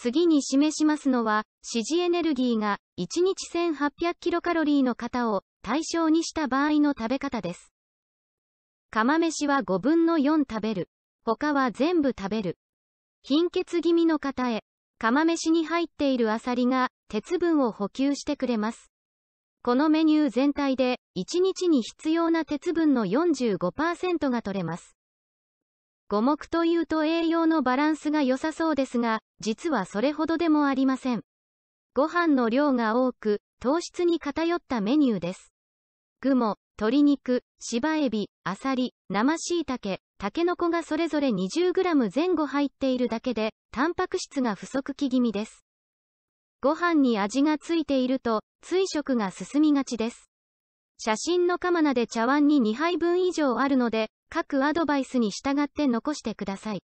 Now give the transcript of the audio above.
次に示しますのは、支持エネルギーが1日1 8 0 0キロカロリーの方を対象にした場合の食べ方です。釜飯は5分の4食べる。他は全部食べる。貧血気味の方へ、釜飯に入っているアサリが鉄分を補給してくれます。このメニュー全体で1日に必要な鉄分の45%が取れます。五目というと栄養のバランスが良さそうですが、実はそれほどでもありません。ご飯の量が多く、糖質に偏ったメニューです。具も、鶏肉、芝エビ、アサリ、生しいたけ、タケノコがそれぞれ 20g 前後入っているだけで、タンパク質が不足気味です。ご飯に味がついていると、追食が進みがちです。写真のカマナで茶碗に2杯分以上あるので、各アドバイスに従って残してください。